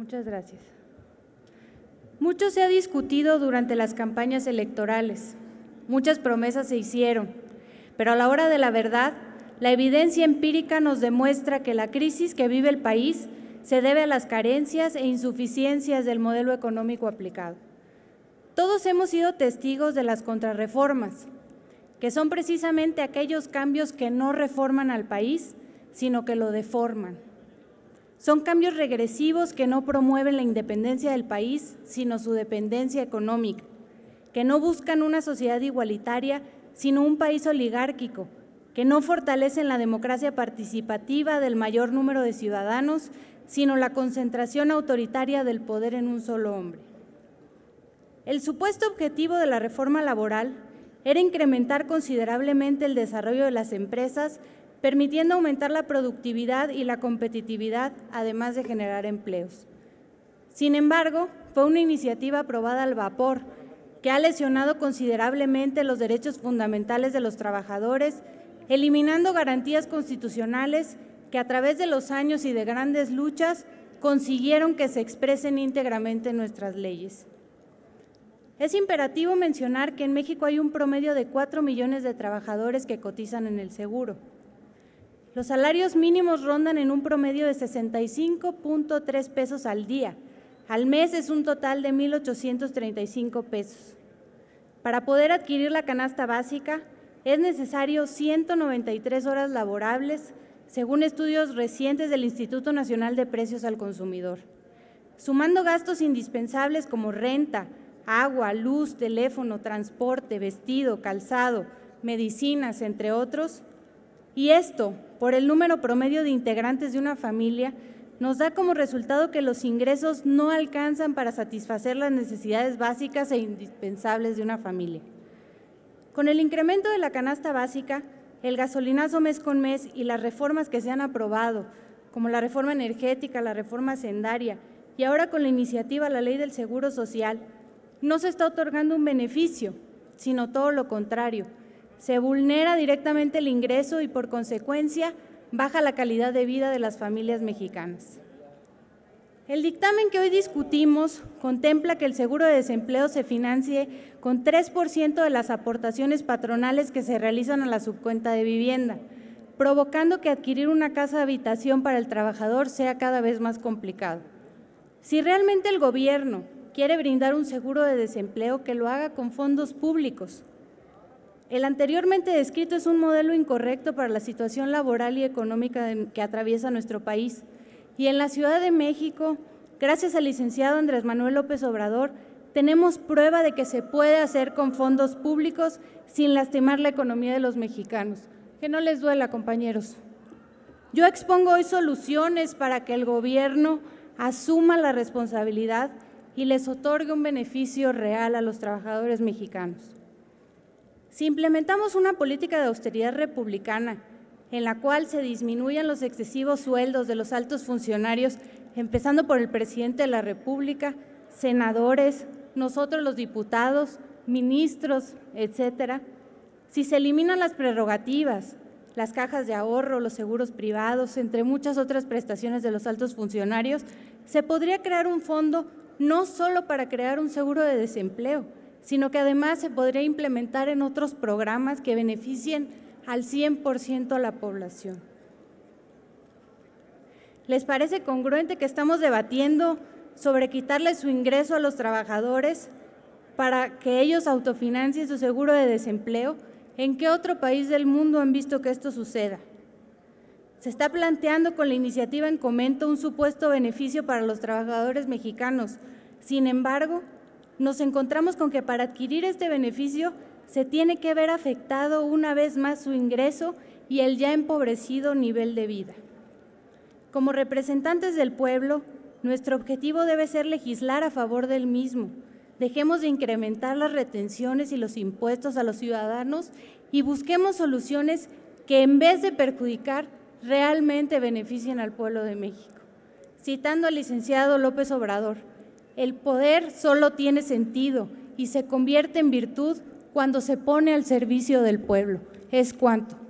Muchas gracias. Mucho se ha discutido durante las campañas electorales, muchas promesas se hicieron, pero a la hora de la verdad, la evidencia empírica nos demuestra que la crisis que vive el país se debe a las carencias e insuficiencias del modelo económico aplicado. Todos hemos sido testigos de las contrarreformas, que son precisamente aquellos cambios que no reforman al país, sino que lo deforman. Son cambios regresivos que no promueven la independencia del país, sino su dependencia económica, que no buscan una sociedad igualitaria, sino un país oligárquico, que no fortalecen la democracia participativa del mayor número de ciudadanos, sino la concentración autoritaria del poder en un solo hombre. El supuesto objetivo de la reforma laboral era incrementar considerablemente el desarrollo de las empresas permitiendo aumentar la productividad y la competitividad, además de generar empleos. Sin embargo, fue una iniciativa aprobada al vapor, que ha lesionado considerablemente los derechos fundamentales de los trabajadores, eliminando garantías constitucionales que a través de los años y de grandes luchas consiguieron que se expresen íntegramente en nuestras leyes. Es imperativo mencionar que en México hay un promedio de 4 millones de trabajadores que cotizan en el seguro. Los salarios mínimos rondan en un promedio de 65.3 pesos al día. Al mes es un total de 1.835 pesos. Para poder adquirir la canasta básica es necesario 193 horas laborables, según estudios recientes del Instituto Nacional de Precios al Consumidor. Sumando gastos indispensables como renta, agua, luz, teléfono, transporte, vestido, calzado, medicinas, entre otros, y esto por el número promedio de integrantes de una familia nos da como resultado que los ingresos no alcanzan para satisfacer las necesidades básicas e indispensables de una familia. Con el incremento de la canasta básica, el gasolinazo mes con mes y las reformas que se han aprobado, como la reforma energética, la reforma sendaria y ahora con la iniciativa la ley del seguro social, no se está otorgando un beneficio, sino todo lo contrario, se vulnera directamente el ingreso y por consecuencia baja la calidad de vida de las familias mexicanas. El dictamen que hoy discutimos contempla que el seguro de desempleo se financie con 3% de las aportaciones patronales que se realizan a la subcuenta de vivienda, provocando que adquirir una casa de habitación para el trabajador sea cada vez más complicado. Si realmente el gobierno quiere brindar un seguro de desempleo, que lo haga con fondos públicos, el anteriormente descrito es un modelo incorrecto para la situación laboral y económica que atraviesa nuestro país. Y en la Ciudad de México, gracias al licenciado Andrés Manuel López Obrador, tenemos prueba de que se puede hacer con fondos públicos sin lastimar la economía de los mexicanos. Que no les duela, compañeros. Yo expongo hoy soluciones para que el gobierno asuma la responsabilidad y les otorgue un beneficio real a los trabajadores mexicanos. Si implementamos una política de austeridad republicana en la cual se disminuyan los excesivos sueldos de los altos funcionarios, empezando por el presidente de la República, senadores, nosotros los diputados, ministros, etcétera, si se eliminan las prerrogativas, las cajas de ahorro, los seguros privados, entre muchas otras prestaciones de los altos funcionarios, se podría crear un fondo no solo para crear un seguro de desempleo, sino que además se podría implementar en otros programas que beneficien al 100% a la población. ¿Les parece congruente que estamos debatiendo sobre quitarle su ingreso a los trabajadores para que ellos autofinancien su seguro de desempleo? ¿En qué otro país del mundo han visto que esto suceda? Se está planteando con la iniciativa en comento un supuesto beneficio para los trabajadores mexicanos. Sin embargo, nos encontramos con que para adquirir este beneficio se tiene que ver afectado una vez más su ingreso y el ya empobrecido nivel de vida. Como representantes del pueblo, nuestro objetivo debe ser legislar a favor del mismo. Dejemos de incrementar las retenciones y los impuestos a los ciudadanos y busquemos soluciones que en vez de perjudicar, realmente beneficien al pueblo de México. Citando al licenciado López Obrador, el poder solo tiene sentido y se convierte en virtud cuando se pone al servicio del pueblo. Es cuanto.